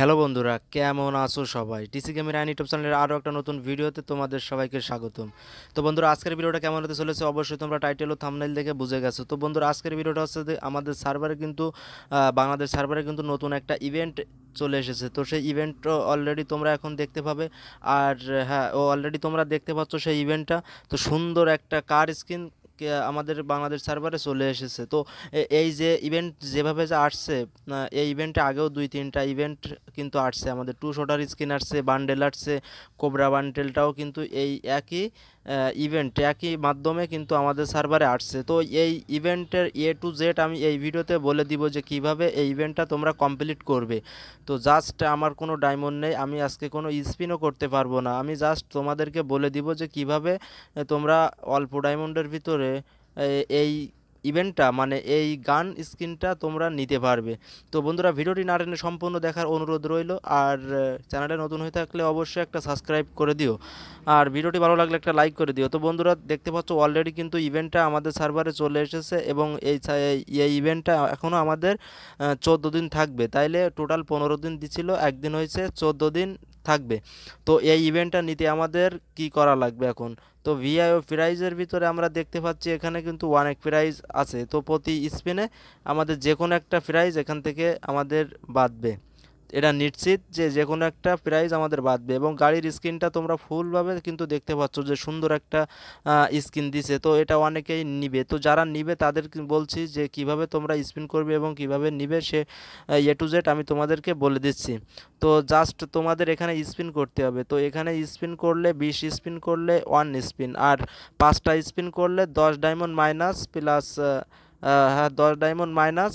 hello বন্ধুরা কেমন আছো সবাই টিসি গেমের আইন ইউটিউব চ্যানেলের আরও একটা নতুন ভিডিওতে তোমাদের সবাইকে স্বাগতম তো বন্ধুরা আজকের ভিডিওটা কেমন হতে চলেছে অবশ্যই তোমরা টাইটেল ও থামনাইল দেখে বুঝে গেছো তো বন্ধুরা আজকের ভিডিওটা হচ্ছে আমাদের সার্ভারে কিন্তু বাংলাদেশ সার্ভারে কিন্তু নতুন একটা ইভেন্ট চলে এসেছে তো সেই ইভেন্ট অলরেডি তোমরা এখন দেখতে পাবে আর হ্যাঁ ও অলরেডি তোমরা দেখতে পাচ্ছ সেই ইভেন্টটা তো সুন্দর একটা কার স্কিন আমাদের বাংলাদেশ সার্ভারে চলে এসেছে তো এই যে ইভেন্ট যেভাবে যে আসছে এই ইভেন্টে আগেও দুই তিনটা ইভেন্ট কিন্তু আসছে আমাদের টু শোটার স্ক্রিন আসছে বান্ডেল আসছে কোবরা বান্ডেলটাও কিন্তু এই একই ইভেন্ট একই মাধ্যমে কিন্তু আমাদের সার্ভারে আসছে তো এই ইভেন্টের এ টু জেড আমি এই ভিডিওতে বলে দিব যে কিভাবে এই ইভেন্টটা তোমরা কমপ্লিট করবে তো জাস্ট আমার কোনো ডায়মন্ড নেই আমি আজকে কোনো স্পিনও করতে পারবো না আমি জাস্ট তোমাদেরকে বলে দিব যে কিভাবে তোমরা অল্প ডায়মন্ডের ভিতরে এই ইভেন্টটা মানে এই গান স্ক্রিনটা তোমরা নিতে পারবে তো বন্ধুরা ভিডিওটি না টেনে সম্পূর্ণ দেখার অনুরোধ রইল আর চ্যানেলে নতুন হয়ে থাকলে অবশ্যই একটা সাবস্ক্রাইব করে দিও আর ভিডিওটি ভালো লাগলে একটা লাইক করে দিও তো বন্ধুরা দেখতে পাচ্ছ অলরেডি কিন্তু ইভেন্টটা আমাদের সার্ভারে চলে এসেছে এবং এই এই ইভেন্টটা এখনও আমাদের চোদ্দো দিন থাকবে তাইলে টোটাল পনেরো দিন দিছিল একদিন হয়েছে চোদ্দো দিন থাকবে তো এই ইভেন্টটা নিতে আমাদের কি করা লাগবে এখন তো ভিআই ও প্রাইজের ভিতরে আমরা দেখতে পাচ্ছি এখানে কিন্তু অনেক প্রাইজ আছে তো প্রতি স্পিনে আমাদের যে কোনো একটা প্রাইজ এখান থেকে আমাদের বাঁধবে এটা নিশ্চিত যে যে কোনো একটা প্রাইস আমাদের বাঁধবে এবং গাড়ির স্ক্রিনটা তোমরা ফুলভাবে কিন্তু দেখতে পাচ্ছ যে সুন্দর একটা স্ক্রিন দিছে তো এটা অনেকেই নিবে তো যারা নিবে তাদের বলছি যে কিভাবে তোমরা স্পিন করবে এবং কিভাবে নিবে সে এ টু জেড আমি তোমাদেরকে বলে দিচ্ছি তো জাস্ট তোমাদের এখানে স্পিন করতে হবে তো এখানে স্পিন করলে বিশ স্পিন করলে ওয়ান স্পিন আর পাঁচটা স্পিন করলে দশ ডায়মন্ড মাইনাস প্লাস হ্যাঁ দশ ডায়মন্ড মাইনাস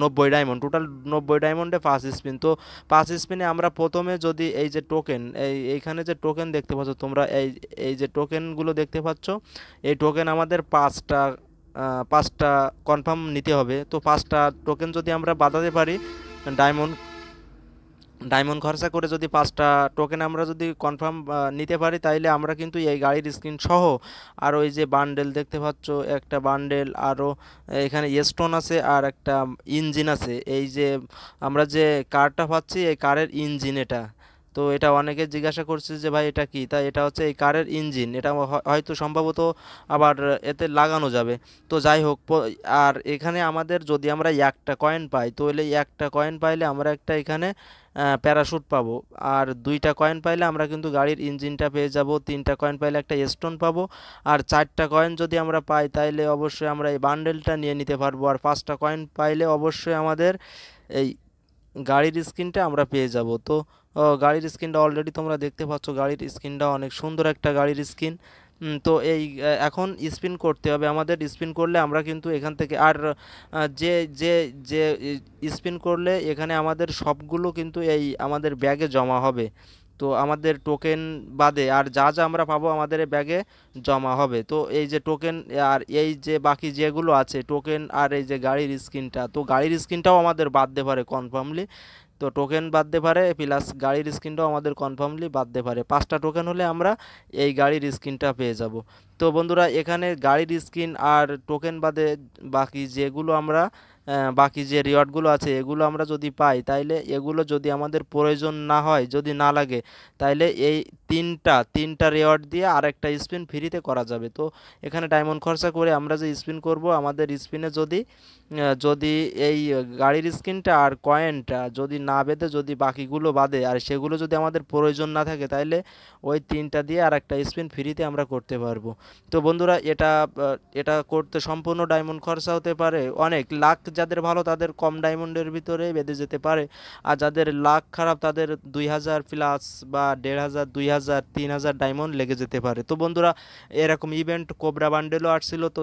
নব্বই ডায়মন্ড টোটাল নব্বই ডায়মন্ডে পাঁচ স্পিন তো পাঁচ স্পিনে আমরা প্রথমে যদি এই যে টোকেন এই এইখানে যে টোকেন দেখতে পাচ্ছ তোমরা এই এই যে টোকেনগুলো দেখতে পাচ্ছ এই টোকেন আমাদের পাঁচটা পাঁচটা কনফার্ম নিতে হবে তো পাঁচটা টোকেন যদি আমরা বাঁধাতে পারি ডায়মন্ড ডায়মন্ড খরচা করে যদি পাঁচটা টোকেন আমরা যদি কনফার্ম নিতে পারি তাইলে আমরা কিন্তু এই গাড়ির স্ক্রিন সহ আর ওই যে বান্ডেল দেখতে পাচ্ছ একটা বান্ডেল আরও এখানে স্টোন আছে আর একটা ইঞ্জিন আছে এই যে আমরা যে কারটা পাচ্ছি এই কারের ইঞ্জিন এটা তো এটা অনেকে জিজ্ঞাসা করছে যে ভাই এটা কি তা এটা হচ্ছে এই কারের ইঞ্জিন এটা হয়তো সম্ভবত আবার এতে লাগানো যাবে তো যাই হোক আর এখানে আমাদের যদি আমরা একটা কয়েন পাই তো এই একটা কয়েন পাইলে আমরা একটা এখানে প্যারাশুট পাবো আর দুইটা কয়েন পাইলে আমরা কিন্তু গাড়ির ইঞ্জিনটা পেয়ে যাব তিনটা কয়েন পাইলে একটা স্টোন পাবো আর চারটা কয়েন যদি আমরা পাই তাইলে অবশ্যই আমরা এই বান্ডেলটা নিয়ে নিতে পারবো আর পাঁচটা কয়েন পাইলে অবশ্যই আমাদের এই গাড়ির স্ক্রিনটা আমরা পেয়ে যাব তো ও গাড়ির স্ক্রিনটা অলরেডি তোমরা দেখতে পাচ্ছ গাড়ির স্ক্রিনটা অনেক সুন্দর একটা গাড়ির স্ক্রিন তো এই এখন স্পিন করতে হবে আমাদের স্পিন করলে আমরা কিন্তু এখান থেকে আর যে যে যে স্পিন করলে এখানে আমাদের সবগুলো কিন্তু এই আমাদের ব্যাগে জমা হবে তো আমাদের টোকেন বাদে আর যা যা আমরা পাবো আমাদের ব্যাগে জমা হবে তো এই যে টোকেন আর এই যে বাকি যেগুলো আছে টোকেন আর এই যে গাড়ির স্ক্রিনটা তো গাড়ির স্ক্রিনটাও আমাদের বাদ দে পারে কনফার্মলি তো টোকেন বাদতে পারে প্লাস গাড়ির স্ক্রিনটাও আমাদের কনফার্মলি বাদতে পারে পাঁচটা টোকেন হলে আমরা এই গাড়ির স্ক্রিনটা পেয়ে যাব তো বন্ধুরা এখানে গাড়ির স্ক্রিন আর টোকেন বাদে বাকি যেগুলো আমরা বাকি যে রিওয়ার্ডগুলো আছে এগুলো আমরা যদি পাই তাইলে এগুলো যদি আমাদের প্রয়োজন না হয় যদি না লাগে তাইলে এই তিনটা তিনটা রিওয়ার্ড দিয়ে আরেকটা স্পিন ফ্রিতে করা যাবে তো এখানে ডায়মন্ড খরচা করে আমরা যে স্পিন করব আমাদের স্পিনে যদি যদি এই গাড়ির স্ক্রিনটা আর কয়েনটা যদি না বেঁধে যদি বাকিগুলো বাদে আর সেগুলো যদি আমাদের প্রয়োজন না থাকে তাইলে ওই তিনটা দিয়ে আর একটা স্পিন ফ্রিতে আমরা করতে পারবো তো বন্ধুরা এটা এটা করতে সম্পূর্ণ ডায়মন্ড খরচা হতে পারে অনেক লাখ যাদের ভালো তাদের কম ডায়মন্ডের ভিতরে বেঁধে যেতে পারে আর যাদের লাখ খারাপ তাদের দুই হাজার প্লাস বা দেড় হাজার দুই হাজার তিন হাজার ডায়মন্ড লেগে যেতে পারে তো বন্ধুরা এরকম ইভেন্ট কোবরা বান্ডেলও আসছিলো তো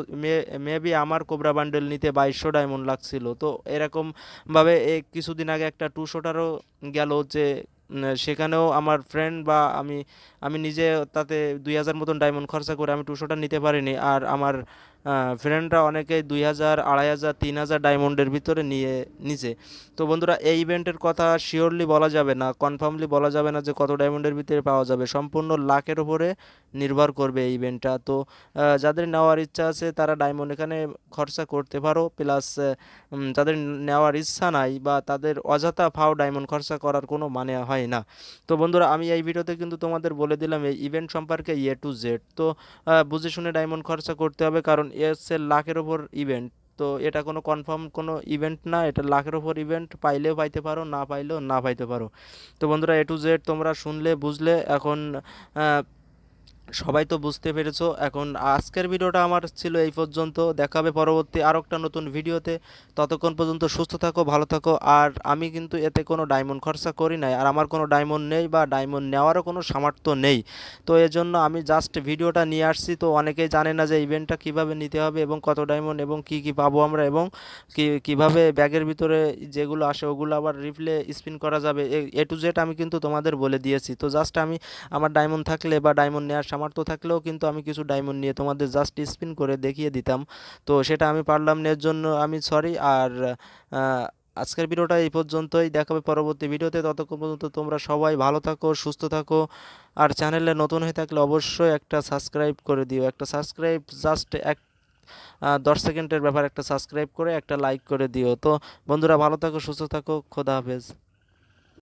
মেবি আমার কোবরা বান্ডেল নিতে বাইশশো ডায়মন্ড লাগছিল তো এরকমভাবে কিছুদিন আগে একটা টু শোটারও গেল যে সেখানেও আমার ফ্রেন্ড বা আমি আমি নিজে তাতে দুই হাজার মতন ডায়মন্ড খরচা করে আমি টুশোটা নিতে পারিনি আর আমার ফ্রেন্ডরা অনেকে দুই হাজার আড়াই হাজার তিন হাজার ডায়মন্ডের ভিতরে নিয়ে নিছে তো বন্ধুরা এই ইভেন্টের কথা শিওরলি বলা যাবে না কনফার্মলি বলা যাবে না যে কত ডায়মন্ডের ভিতরে পাওয়া যাবে সম্পূর্ণ লাখের ওপরে নির্ভর করবে এই ইভেন্টটা তো যাদের নেওয়ার ইচ্ছা আছে তারা ডায়মন্ড এখানে খরচা করতে পারো প্লাস তাদের নেওয়ার ইচ্ছা নাই বা তাদের অযথা ফাও ডায়মন্ড খরচা করার কোনো মানে হয় না তো বন্ধুরা আমি এই ভিডিওতে কিন্তু তোমাদের বলে দিলাম এই ইভেন্ট সম্পর্কে এ টু জেড তো বুঝে শুনে ডায়মন্ড খরচা করতে হবে কারণ এসের লাখের ওপর ইভেন্ট তো এটা কোনো কনফার্ম কোনো ইভেন্ট না এটা লাখের ওপর ইভেন্ট পাইলেও পাইতে পারো না পাইলেও না পাইতে পারো তো বন্ধুরা এ টু জেড তোমরা শুনলে বুঝলে এখন সবাই তো বুঝতে পেরেছ এখন আজকের ভিডিওটা আমার ছিল এই পর্যন্ত দেখাবে পরবর্তী আরও একটা নতুন ভিডিওতে ততক্ষণ পর্যন্ত সুস্থ থাকো ভালো থাকো আর আমি কিন্তু এতে কোনো ডায়মন্ড খরচা করি নাই আর আমার কোনো ডায়মন্ড নেই বা ডায়মন্ড নেওয়ারও কোনো সামর্থ্য নেই তো এজন্য আমি জাস্ট ভিডিওটা নিয়ে আসছি তো অনেকেই জানে না যে ইভেন্টটা কিভাবে নিতে হবে এবং কত ডায়মন্ড এবং কি কি পাবো আমরা এবং কিভাবে ব্যাগের ভিতরে যেগুলো আসে ওগুলো আবার রিপ্লে স্পিন করা যাবে এ টু জেড আমি কিন্তু তোমাদের বলে দিয়েছি তো জাস্ট আমি আমার ডায়মন্ড থাকলে বা ডায়মন্ড নেওয়ার সামর্থ্য থাকলেও কিন্তু আমি কিছু ডায়মন্ড নিয়ে তোমাদের জাস্ট স্পিন করে দেখিয়ে দিতাম তো সেটা আমি পারলাম না এর জন্য আমি সরি আর আজকের ভিডিওটা এই পর্যন্তই দেখাবে পরবর্তী ভিডিওতে ততক্ষণ পর্যন্ত তোমরা সবাই ভালো থাকো সুস্থ থাকো আর চ্যানেলে নতুন হয়ে থাকলে অবশ্যই একটা সাবস্ক্রাইব করে দিও একটা সাবস্ক্রাইব জাস্ট এক দশ সেকেন্ডের ব্যাপার একটা সাবস্ক্রাইব করে একটা লাইক করে দিও তো বন্ধুরা ভালো থাকো সুস্থ থাকো খোদা হাফেজ